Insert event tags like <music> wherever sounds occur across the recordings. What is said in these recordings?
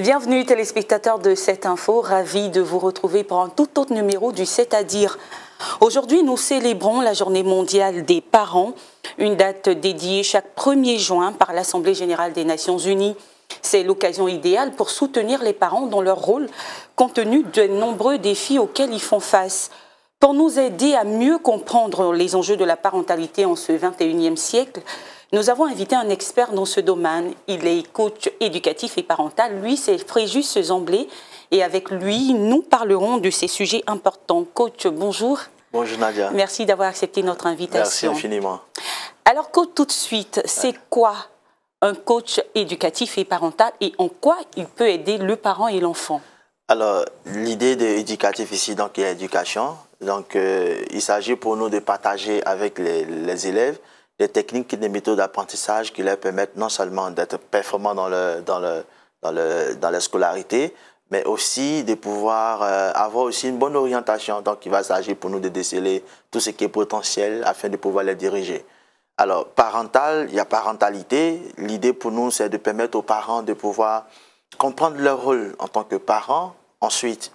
Bienvenue téléspectateurs de cette info, ravi de vous retrouver pour un tout autre numéro du C'est-à-dire. Aujourd'hui, nous célébrons la journée mondiale des parents, une date dédiée chaque 1er juin par l'Assemblée générale des Nations Unies. C'est l'occasion idéale pour soutenir les parents dans leur rôle, compte tenu de nombreux défis auxquels ils font face. Pour nous aider à mieux comprendre les enjeux de la parentalité en ce 21e siècle, nous avons invité un expert dans ce domaine. Il est coach éducatif et parental. Lui, c'est Fréjus Zamblé Et avec lui, nous parlerons de ces sujets importants. Coach, bonjour. Bonjour Nadia. Merci d'avoir accepté notre invitation. Merci infiniment. Alors, coach, tout de suite, c'est quoi un coach éducatif et parental et en quoi il peut aider le parent et l'enfant Alors, l'idée d'éducatif ici, donc, a éducation Donc, euh, il s'agit pour nous de partager avec les, les élèves des techniques et des méthodes d'apprentissage qui leur permettent non seulement d'être performants dans, le, dans, le, dans, le, dans la scolarité, mais aussi de pouvoir euh, avoir aussi une bonne orientation. Donc, il va s'agir pour nous de déceler tout ce qui est potentiel afin de pouvoir les diriger. Alors, parental, il y a parentalité. L'idée pour nous, c'est de permettre aux parents de pouvoir comprendre leur rôle en tant que parents. Ensuite,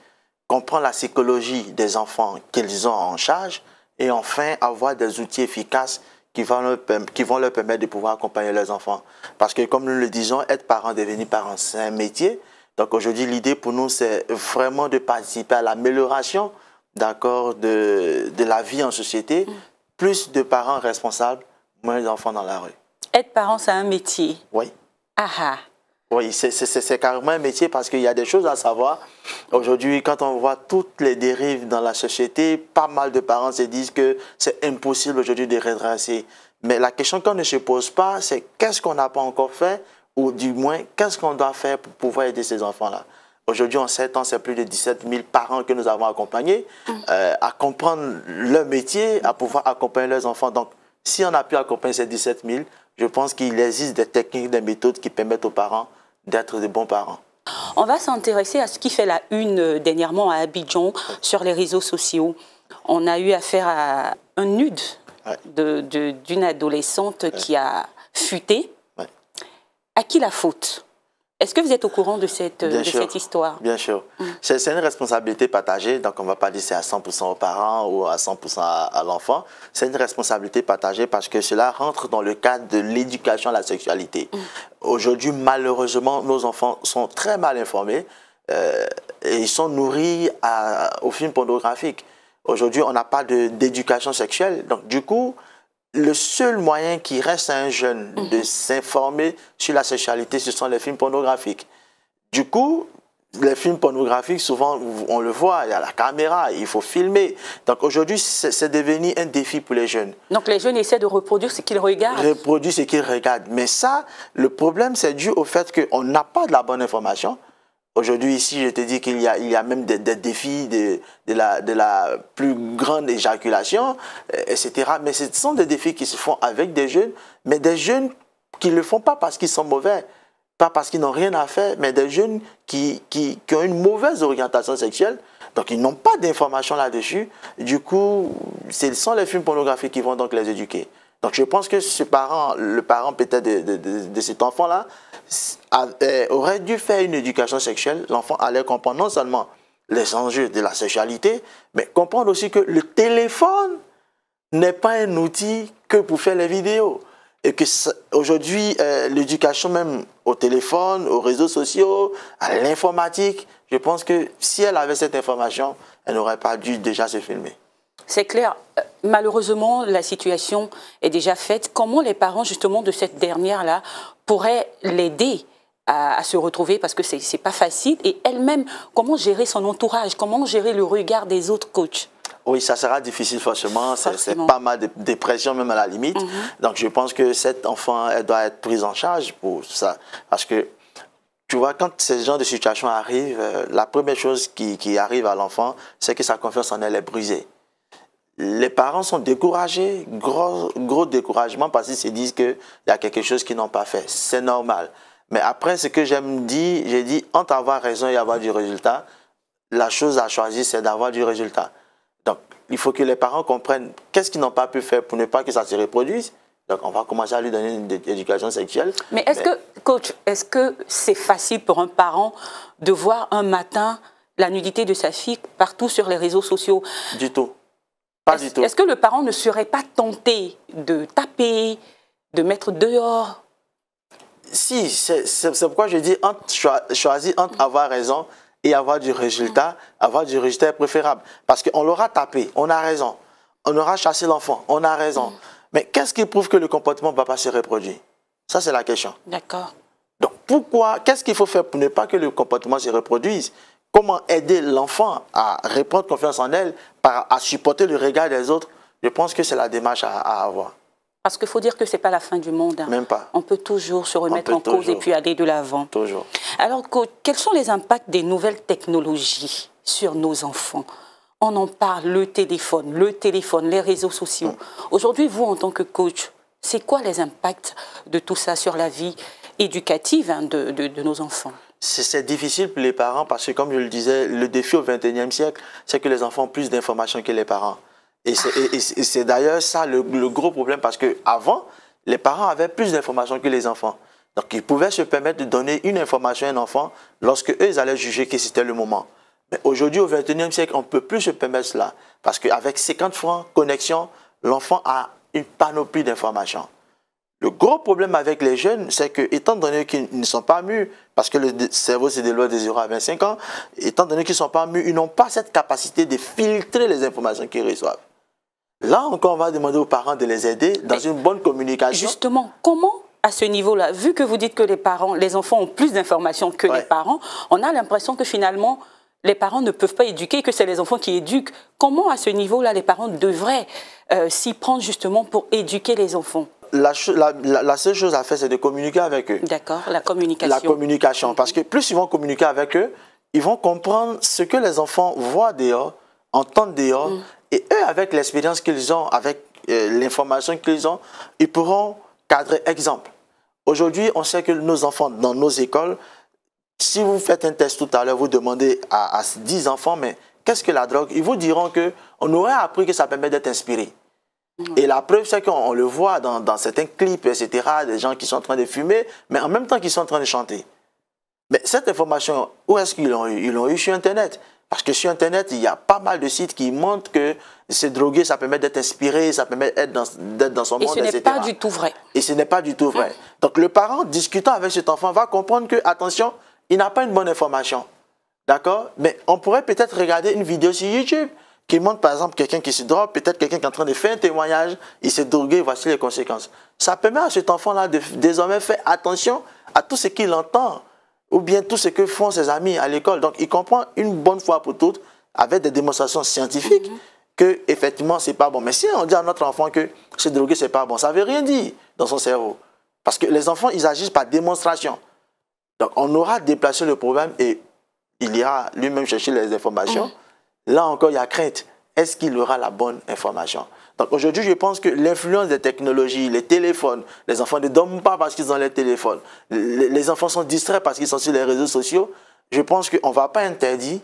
comprendre la psychologie des enfants qu'ils ont en charge. Et enfin, avoir des outils efficaces qui vont, leur, qui vont leur permettre de pouvoir accompagner leurs enfants. Parce que comme nous le disons, être parent, devenir parent, c'est un métier. Donc aujourd'hui, l'idée pour nous, c'est vraiment de participer à l'amélioration d'accord, de, de, la vie en société. Mm. Plus de parents responsables, moins d'enfants dans la rue. Être parent, c'est un métier. Oui. Ah, ah. Oui, c'est carrément un métier parce qu'il y a des choses à savoir. Aujourd'hui, quand on voit toutes les dérives dans la société, pas mal de parents se disent que c'est impossible aujourd'hui de redresser. Mais la question qu'on ne se pose pas, c'est qu'est-ce qu'on n'a pas encore fait ou du moins qu'est-ce qu'on doit faire pour pouvoir aider ces enfants-là. Aujourd'hui, en 7 ans, c'est plus de 17 000 parents que nous avons accompagnés ah. euh, à comprendre leur métier, à pouvoir accompagner leurs enfants. Donc, si on a pu accompagner ces 17 000, je pense qu'il existe des techniques, des méthodes qui permettent aux parents d'être de bons parents. On va s'intéresser à ce qui fait la une euh, dernièrement à Abidjan sur les réseaux sociaux. On a eu affaire à un nude d'une adolescente qui a futé. À qui la faute est-ce que vous êtes au courant de cette, cette histoire Bien sûr. Mm. C'est une responsabilité partagée, donc on ne va pas dire c'est à 100% aux parents ou à 100% à, l'enfant. C'est une responsabilité partagée parce que cela rentre dans le cadre de l'éducation à la sexualité. Mm. Aujourd'hui, malheureusement, nos enfants sont très mal informés euh, et ils sont nourris au film pornographique. Aujourd'hui, on n'a pas d'éducation sexuelle. Donc, du coup, le seul moyen qui reste à un jeune mhm. de s'informer sur la sexualité, ce sont les films pornographiques. Du coup, les films pornographiques, souvent, on le voit, il y a la caméra, il faut filmer. Donc aujourd'hui, c'est devenu un défi pour les jeunes. Donc les jeunes essaient de reproduire ce qu'ils regardent Reproduire ce qu'ils regardent. Mais ça, le problème, c'est dû au fait qu'on n'a pas de la bonne information. Aujourd'hui, ici, je te dis qu'il y, y a, même des, défis de, de, la, de, la, plus grande éjaculation, euh, etc. Mais ce sont des défis qui se font avec des jeunes, mais des jeunes qui ne le font pas parce qu'ils sont mauvais, pas parce qu'ils n'ont rien à faire, mais des jeunes qui, qui, qui ont une mauvaise orientation sexuelle. Donc, ils n'ont pas d'informations là-dessus. Du coup, ce sont les films pornographiques qui vont donc les éduquer. Donc, je pense que ce parent, le parent peut-être de cet enfant-là, eh, aurait dû faire une éducation sexuelle, l'enfant allait comprendre non seulement les enjeux de la sexualité, mais comprendre aussi que le téléphone n'est pas un outil que pour faire les vidéos. Et que aujourd'hui, eh, l'éducation même au téléphone, aux réseaux sociaux, à l'informatique, je pense que si elle avait cette information, elle n'aurait pas dû déjà se filmer. C'est clair. Euh, malheureusement, la situation est déjà faite. Comment les parents justement de cette dernière-là pourraient l'aider à, se retrouver parce que c'est pas facile. Et elle-même, comment gérer son entourage Comment gérer le regard des autres coachs oui, ça sera difficile forcément, c'est pas mal de dépression même à la limite. Mm-hmm. Donc je pense que cet enfant, elle doit être prise en charge pour ça. Parce que tu vois, quand ce genre de situation arrive, euh, la première chose qui, qui arrive à l'enfant, c'est que sa confiance en elle est brisée les parents sont découragés, gros, découragement parce qu'ils se disent qu'il y a quelque chose qu'ils n'ont pas fait. C'est normal. Mais après, ce que j'aime dire, j'ai dit, entre avoir raison et avoir du résultat, la chose à choisir, c'est d'avoir du résultat. Donc, il faut que les parents comprennent qu'est-ce qu'ils n'ont pas pu faire pour ne pas que ça se reproduise. Donc, on va commencer à lui donner une éducation sexuelle. Mais est-ce que, coach, est-ce que c'est facile pour un parent de voir un matin la nudité de sa fille partout sur les réseaux sociaux Du tout est ce que le parent ne serait pas tenté de taper, de mettre dehors Si, c'est pourquoi je dis entre, entre mm. avoir raison et avoir du résultat. Avoir du résultat préférable. Parce qu'on l'aura tapé, on a raison. On aura chassé l'enfant, on a raison. Mm. Mais qu'est-ce qui prouve que le comportement ne va pas se reproduire Ça, c'est la question. D'accord. Donc, pourquoi Qu'est-ce qu'il faut faire pour ne pas que le comportement se reproduise Comment aider l'enfant à reprendre confiance en elle, à supporter le regard des autres Je pense que c'est la démarche à, avoir. Parce qu'il faut dire que ce n'est pas la fin du monde. Hein. Même pas. On peut toujours se remettre en cause et puis aller de l'avant. Toujours. Alors, quels sont les impacts des nouvelles technologies sur nos enfants On en parle, le téléphone, le téléphone, les réseaux sociaux. Mm. Aujourd'hui, vous, en tant que coach, c'est quoi les impacts de tout ça sur la vie éducative hein, de nos enfants c'est difficile pour les parents parce que, comme je le disais, le défi au 21e siècle, c'est que les enfants ont plus d'informations que les parents. Et c'est d'ailleurs ça le, gros problème parce qu'avant, les parents avaient plus d'informations que les enfants. Donc, ils pouvaient se permettre de donner une information à un enfant lorsque eux, allaient juger que c'était le moment. Mais aujourd'hui, au 21e siècle, on ne peut plus se permettre cela parce qu'avec 50 francs connexion, l'enfant a une panoplie d'informations. Le gros problème avec les jeunes, c'est que, étant donné qu'ils ne sont pas mûrs, parce que le cerveau des lois de 0 à 25 ans, étant donné qu'ils ne sont pas mûrs, ils n'ont pas cette capacité de filtrer les informations qu'ils reçoivent. Là encore, on va demander aux parents de les aider dans une bonne communication. Justement, comment à ce niveau-là, vu que vous dites que les parents, les enfants ont plus d'informations que les parents, on a l'impression que finalement, les parents ne peuvent pas éduquer, que c'est les enfants qui éduquent. Comment à ce niveau-là, les parents devraient euh, s'y prendre justement pour éduquer les enfants la, seule chose à faire, c'est de communiquer avec eux. D'accord, la communication. La communication, parce que plus ils vont communiquer avec eux, ils vont comprendre ce que les enfants voient dehors, entendent dehors, mm. et eux, avec l'expérience qu'ils ont, avec euh, l'information qu'ils ont, ils pourront cadrer exemple. Aujourd'hui, on sait que nos enfants dans nos écoles, si vous faites un test tout à l'heure, vous demandez à, à 10 enfants, mais qu'est-ce que la drogue Ils vous diront que on aurait appris que ça permet d'être inspiré. Et la preuve, c'est qu'on le voit dans, certains clips, etc., des gens qui sont en train de fumer, mais en même temps qu'ils sont en train de chanter. Mais cette information, où est-ce qu'ils l'ont eu Ils l'ont eu sur Internet. Parce que sur Internet, il y a pas mal de sites qui montrent que se droguer, ça permet d'être inspiré, ça permet d'être dans, dans, son monde, etc. Et ce n'est pas du tout vrai. Et ce n'est pas du tout vrai. Donc le parent, discutant avec cet enfant, va comprendre que, attention, il n'a pas une bonne information. D'accord Mais on pourrait peut-être regarder une vidéo sur YouTube qui montre par exemple quelqu'un qui se drogue, peut-être quelqu'un qui est en train de faire un témoignage, il s'est drogué, voici les conséquences. Ça permet à cet enfant-là de désormais faire attention à tout ce qu'il entend ou bien tout ce que font ses amis à l'école. Donc il comprend une bonne fois pour toutes, avec des démonstrations scientifiques, qu'effectivement mhm. ce que effectivement c'est pas bon. Mais si on dit à notre enfant que se droguer c'est pas bon, ça veut rien dire dans son cerveau. Parce que les enfants, ils agissent par démonstration. Donc on aura déplacé le problème et il ira lui-même chercher les informations. Mhm. Là encore, il y a crainte. Est-ce qu'il aura la bonne information donc aujourd'hui, je pense que l'influence des technologies, les téléphones, les enfants ne dorment pas parce qu'ils ont les téléphones. Les enfants sont distraits parce qu'ils sont sur les réseaux sociaux. Je pense qu'on ne va pas interdire,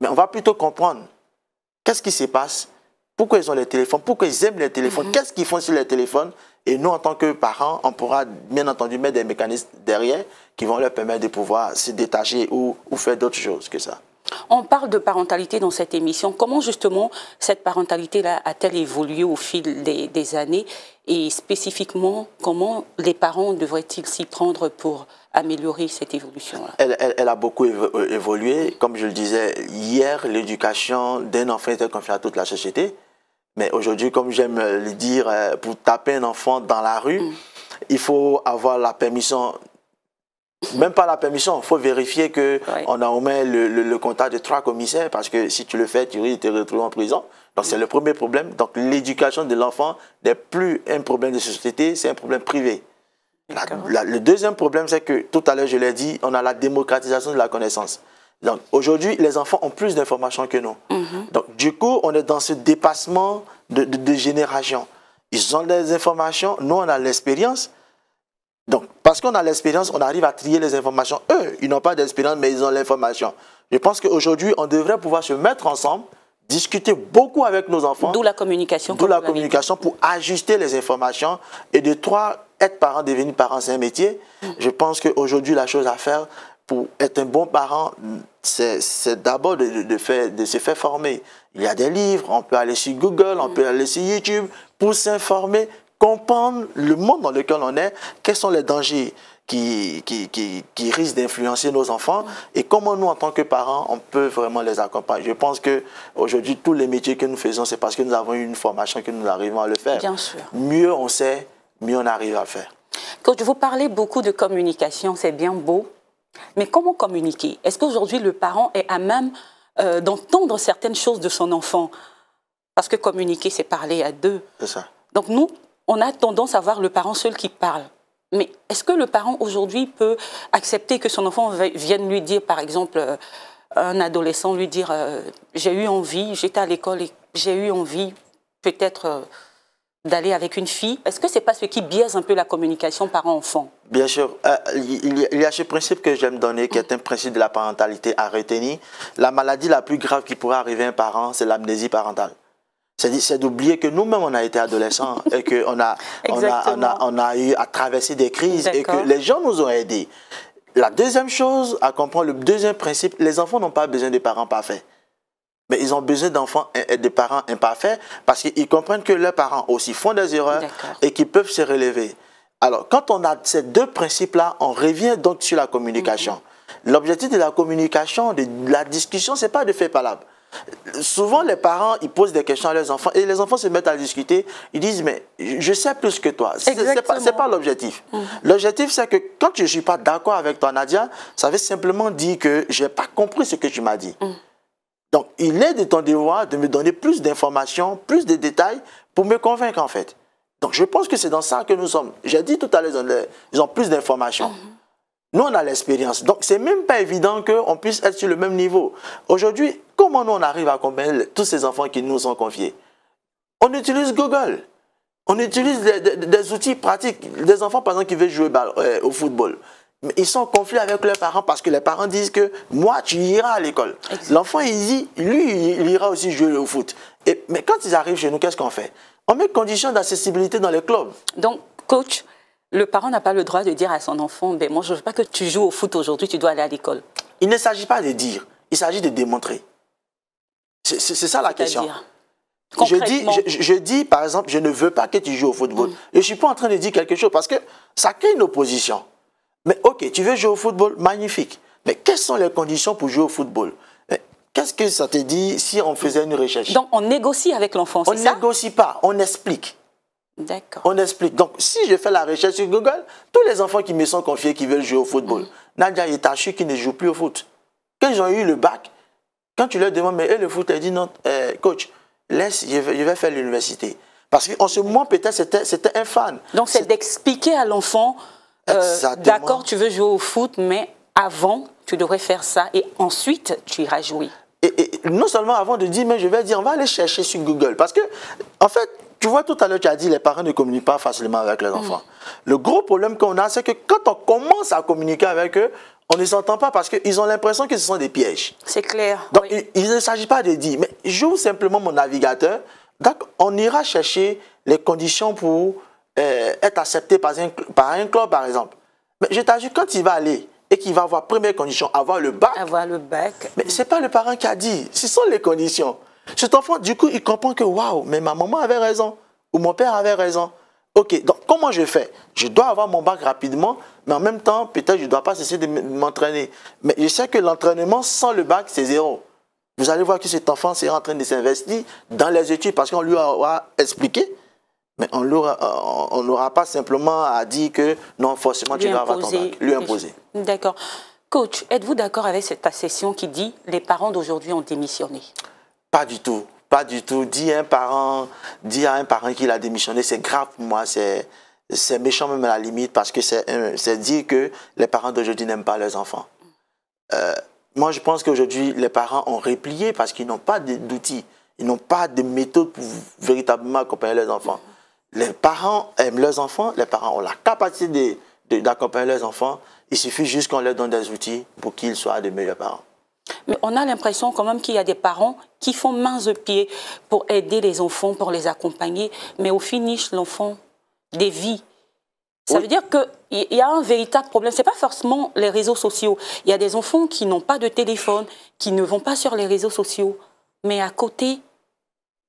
mais on va plutôt comprendre qu'est-ce qui se passe, pourquoi ils ont les téléphones, pourquoi ils aiment les téléphones, mm-hmm. qu'est-ce qu'ils font sur les téléphones. Et nous, en tant que parents, on pourra bien entendu mettre des mécanismes derrière qui vont leur permettre de pouvoir se détacher ou faire d'autres choses que ça. On parle de parentalité dans cette émission. Comment justement cette parentalité-là a-t-elle évolué au fil des, années Et spécifiquement, comment les parents devraient-ils s'y prendre pour améliorer cette évolution-là elle, a beaucoup euh, évolué. Comme je le disais hier, l'éducation d'un enfant était confiée à toute la société. Mais aujourd'hui, comme j'aime le dire, euh, pour taper un enfant dans la rue, mm. il faut avoir la permission même pas la permission. Il faut vérifier qu'on on a au moins le, contact de trois commissaires parce que si tu le fais, tu risques de te retrouver en prison. Donc, c'est le premier problème. Donc, l'éducation de l'enfant n'est plus un problème de société, c'est un problème privé. le deuxième problème, c'est que tout à l'heure, je l'ai dit, on a la démocratisation de la connaissance. Donc, aujourd'hui, les enfants ont plus d'informations que nous. Mhm. Donc, du coup, on est dans ce dépassement de, de, de génération. Ils ont des informations, nous, on a l'expérience. Donc, parce qu'on a l'expérience, on arrive à trier les informations. Eux, ils n'ont pas d'expérience, mais ils ont l'information. Je pense qu'aujourd'hui, on devrait pouvoir se mettre ensemble, discuter beaucoup avec nos enfants. D'où la communication. D'où la communication pour ajuster les informations. Et de trois, être parent, devenir parent, c'est un métier. Je pense qu'aujourd'hui, la chose à faire pour être un bon parent, c'est d'abord de, se faire former. Il y a des livres, on peut aller sur Google, on peut aller sur YouTube pour s'informer comprendre le monde dans lequel on est, quels sont les dangers qui, qui, qui, risquent d'influencer nos enfants et comment nous, en tant que parents, on peut vraiment les accompagner. Je pense qu'aujourd'hui, tous les métiers que nous faisons, c'est parce que nous avons eu une formation que nous arrivons à le faire. Bien sûr. Mieux on sait, mieux on arrive à faire. Quand je vous parlais beaucoup de communication, c'est bien beau, mais comment communiquer Est-ce qu'aujourd'hui, le parent est à même euh, d'entendre certaines choses de son enfant Parce que communiquer, c'est parler à deux. C'est ça. Donc nous, on a tendance à voir le parent seul qui parle. Mais est-ce que le parent aujourd'hui peut accepter que son enfant vienne lui dire, par exemple, euh, un adolescent lui dire euh, j'ai eu envie, j'étais à l'école et j'ai eu envie peut-être euh, d'aller avec une fille Est-ce que c'est pas ce qui biaise un peu la communication parent-enfant Bien sûr. il y a ce principe que j'aime donner, qui est un principe de la parentalité à retenir. La maladie la plus grave qui pourrait arriver à un parent, c'est l'amnésie parentale. C'est d'oublier que nous-mêmes, on a été adolescents et qu'on <laughs> a, on a, on a, on a eu à traverser des crises et que les gens nous ont aidés. La deuxième chose à comprendre, le deuxième principe, les enfants n'ont pas besoin de parents parfaits. Mais ils ont besoin d'enfants et de parents imparfaits parce qu'ils comprennent que leurs parents aussi font des erreurs et qu'ils peuvent se relever. Alors, quand on a ces deux principes-là, on revient donc sur la communication. Mhm. L'objectif de la communication, de la discussion, c'est pas de faire palabre souvent les parents, ils posent des questions à leurs enfants et les enfants se mettent à discuter. Ils disent, mais je sais plus que toi. Ce n'est pas, l'objectif. Mmh. L'objectif, c'est que quand je ne suis pas d'accord avec toi, Nadia, ça veut simplement dire que je n'ai pas compris ce que tu m'as dit. Mmh. Donc, il est de ton devoir de me donner plus d'informations, plus de détails pour me convaincre, en fait. Donc, je pense que c'est dans ça que nous sommes. J'ai dit tout à l'heure, ils ont plus d'informations. Mmh. Nous, on a l'expérience. Donc, c'est même pas évident qu'on puisse être sur le même niveau. Aujourd'hui, comment nous, on arrive à accompagner tous ces enfants qui nous sont confiés On utilise Google. On utilise des, outils pratiques. Des enfants, par exemple, qui veulent jouer euh, au football. mais Ils sont en conflit avec leurs parents parce que les parents disent que moi, tu iras à l'école. L'enfant, il dit, lui, il ira aussi jouer au foot. Et, mais quand ils arrivent chez nous, qu'est-ce qu'on fait On met conditions d'accessibilité dans les clubs. Donc, coach, le parent n'a pas le droit de dire à son enfant, ben moi je veux pas que tu joues au foot aujourd'hui, tu dois aller à l'école. Il ne s'agit pas de dire, il s'agit de démontrer. C'est ça la question. je dis, par exemple, je ne veux pas que tu joues au football. Mm. Je ne suis pas en train de dire quelque chose parce que ça crée une opposition. Mais ok, tu veux jouer au football, magnifique. Mais quelles sont les conditions pour jouer au football Qu'est-ce que ça te dit si on faisait une recherche Donc on négocie avec l'enfant, On négocie pas, on explique. D'accord. On explique. Donc, si je fais la recherche sur Google, tous les enfants qui me sont confiés qui veulent jouer au football, mm. Nadia et qui ne joue plus au foot, quand ils ont eu le bac, quand tu leur demandes, mais elle le foot, elle dit non, euh, coach, laisse, je vais, faire l'université. Parce qu'en ce moment, peut-être, c'était un fan. Donc, c'est d'expliquer à l'enfant, euh, d'accord, tu veux jouer au foot, mais avant, tu devrais faire ça et ensuite, tu iras jouer. Et, et, non seulement avant de dire, mais je vais dire, on va aller chercher sur Google. Parce que, en fait, tu vois, tout à l'heure, tu as dit les parents ne communiquent pas facilement avec les mm. enfants. Le gros problème qu'on a, c'est que quand on commence à communiquer avec eux, on ne s'entend pas parce qu'ils ont l'impression que ce sont des pièges. C'est clair. Donc, il, ne s'agit pas de dire, mais j'ouvre simplement mon navigateur. Donc, on ira chercher les conditions pour euh, être accepté par un, par un club, par exemple. Mais je t'ajoute, quand il va aller et qu'il va avoir première condition, avoir le bac. Avoir le bac. Mais ce n'est pas le parent qui a dit, ce sont les conditions. Cet enfant, du coup, il comprend que waouh, mais ma maman avait raison ou mon père avait raison. Ok, donc comment je fais Je dois avoir mon bac rapidement, mais en même temps, peut-être je ne dois pas cesser de m'entraîner. Mais je sais que l'entraînement sans le bac, c'est zéro. Vous allez voir que cet enfant s'est en train de s'investir dans les études parce qu'on lui aura expliqué, mais on n'aura pas simplement à dire que non, forcément, tu dois avoir ton bac. Lui imposer. D'accord. Coach, êtes-vous d'accord avec cette session qui dit les parents d'aujourd'hui ont démissionné pas du tout. Pas du tout. Dire, un parent, dire à un parent qu'il a démissionné, c'est grave pour moi. C'est, c'est méchant même à la limite parce que c'est, dire que les parents d'aujourd'hui n'aiment pas leurs enfants. Euh, moi, je pense qu'aujourd'hui, les parents ont replié parce qu'ils n'ont pas d'outils. Ils n'ont pas de méthode pour véritablement accompagner leurs enfants. Les parents aiment leurs enfants, les parents ont la capacité d'accompagner leurs enfants. Il suffit juste qu'on leur donne des outils pour qu'ils soient de meilleurs parents. Mais on a l'impression quand même qu'il y a des parents qui font main de pied pour aider les enfants, pour les accompagner, mais au finish, l'enfant dévie. Ça veut dire qu'il y a un véritable problème. Ce n'est pas forcément les réseaux sociaux. Il y a des enfants qui n'ont pas de téléphone, qui ne vont pas sur les réseaux sociaux, mais à côté,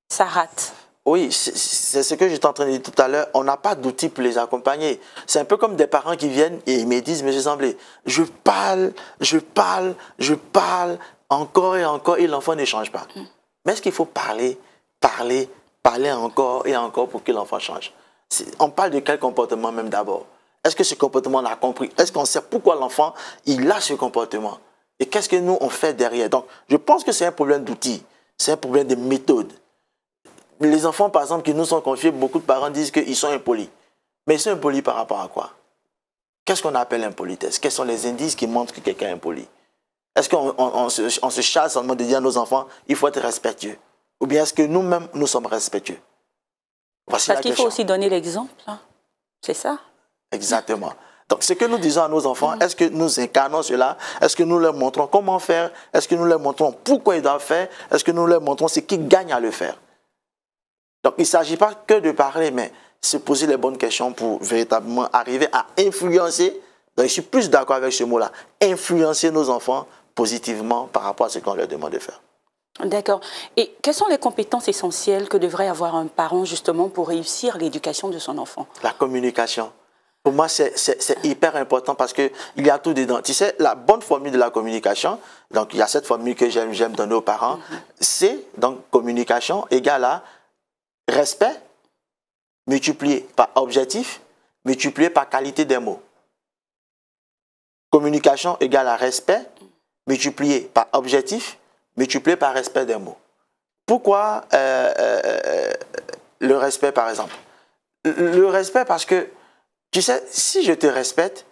ça rate. Oui, c'est ce que j'étais en train de dire tout à l'heure. On n'a pas d'outils pour les accompagner. C'est un peu comme des parents qui viennent et ils me disent, mais Monsieur Semblé, je parle, je parle, je parle encore et encore et l'enfant ne change pas. Mm. Mais est-ce qu'il faut parler, parler, parler encore et encore pour que l'enfant change On parle de quel comportement même d'abord Est-ce que ce comportement on l'a compris Est-ce qu'on sait pourquoi l'enfant, il a ce comportement Et qu'est-ce que nous, on fait derrière Donc, je pense que c'est un problème d'outils, c'est un problème de méthodes les enfants, par exemple, qui nous sont confiés, beaucoup de parents disent qu'ils sont impolis. Mais ils sont impolis par rapport à quoi Qu'est-ce qu'on appelle impolitesse Quels sont les indices qui montrent que quelqu'un est impoli Est-ce qu'on se, on chasse en de dire à nos enfants, il faut être respectueux Ou bien est-ce que nous-mêmes, nous sommes respectueux Parce qu'il faut aussi donner l'exemple. Hein. C'est ça Exactement. Donc, ce que nous disons à nos enfants, est-ce que nous incarnons cela Est-ce que nous leur montrons comment faire Est-ce que nous leur montrons pourquoi ils doivent faire Est-ce que nous leur montrons ce qui gagne à le faire donc il ne s'agit pas que de parler, mais se poser les bonnes questions pour véritablement arriver à influencer. Donc je suis plus d'accord avec ce mot-là, influencer nos enfants positivement par rapport à ce qu'on leur demande de faire. D'accord. Et quelles sont les compétences essentielles que devrait avoir un parent justement pour réussir l'éducation de son enfant La communication. Pour moi, c'est hyper important parce qu'il y a tout dedans. Tu sais, la bonne formule de la communication, donc il y a cette formule que j'aime, donner aux parents, mhm. c'est donc communication égale à Respect multiplié par objectif multiplié par qualité des mots. Communication égale à respect multiplié par objectif multiplié par respect des mots. Pourquoi euh, euh, euh, le respect, par exemple Le respect parce que, tu sais, si je te respecte,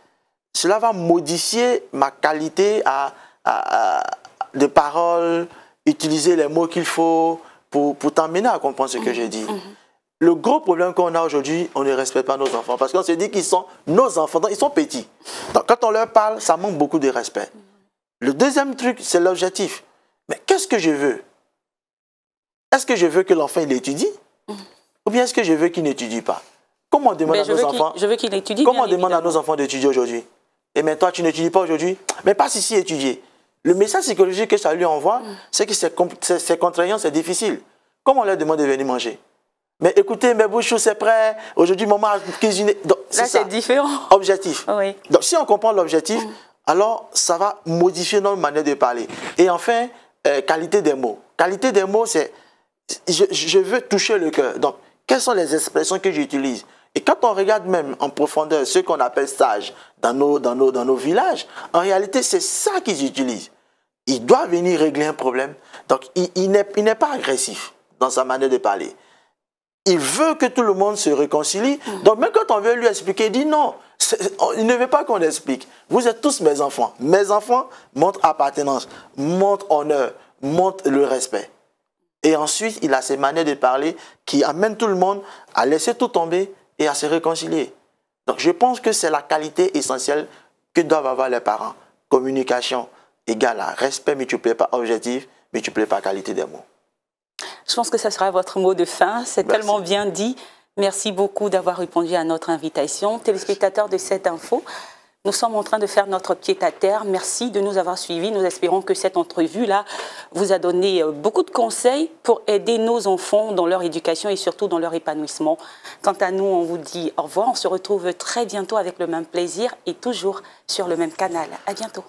cela va modifier ma qualité de parole, utiliser les mots qu'il faut, pour, pour à comprendre ce que mm. j'ai dit. Mm-hmm. Le gros problème qu'on a aujourd'hui, on ne respecte pas nos enfants parce qu'on se dit qu'ils sont nos enfants, ils sont petits. Donc quand on leur parle, ça manque beaucoup de respect. Le deuxième truc, c'est l'objectif. Mais qu'est-ce que je veux Est-ce que je veux que l'enfant il étudie mm-hmm. ou bien est-ce que je veux qu'il n'étudie pas Comment on demande à nos enfants je veux qu'il étudie Comment on demande à nos enfants d'étudier aujourd'hui Et mais toi, tu n'étudies pas aujourd'hui Mais passe ici étudier. Le message psychologique que ça lui envoie, mm. c'est que c'est contraignant, c'est difficile. Comment on leur demande de venir manger mais écoutez, mes bouchons c'est prêt. Aujourd'hui, maman a cuisiné. Donc, Là, c'est différent. Objectif. Oui. Donc, si on comprend l'objectif, mm. alors ça va modifier notre manière de parler. Et enfin, euh, qualité des mots. Qualité des mots, c'est je, veux toucher le cœur. Donc, quelles sont les expressions que j'utilise Et quand on regarde même en profondeur ce qu'on appelle sage dans nos, dans, nos, dans nos villages, en réalité, c'est ça qu'ils utilisent il doit venir régler un problème. Donc, il, n'est pas agressif dans sa manière de parler. Il veut que tout le monde se réconcilie. Mm. Donc, même quand on veut lui expliquer, il dit non. Il ne veut pas qu'on explique. Vous êtes tous mes enfants. Mes enfants montrent appartenance, montrent honneur, montrent le respect. Et ensuite, il a ses manières de parler qui amènent tout le monde à laisser tout tomber et à se réconcilier. Donc, je pense que c'est la qualité essentielle que doivent avoir les parents. Communication, égal à respect mais tu multiplié pas. objectif mais tu multiplié pas qualité des mots. Je pense que ce sera votre mot de fin. C'est tellement bien dit. Merci beaucoup d'avoir répondu à notre invitation. Téléspectateurs de cette info, nous sommes en train de faire notre pied à terre. Merci de nous avoir suivis. Nous espérons que cette entrevue-là vous a donné euh, beaucoup de conseils pour aider nos enfants dans leur éducation et surtout dans leur épanouissement. Quant à nous, on vous dit au revoir. On se retrouve très bientôt avec le même plaisir et toujours sur le même canal. À bientôt.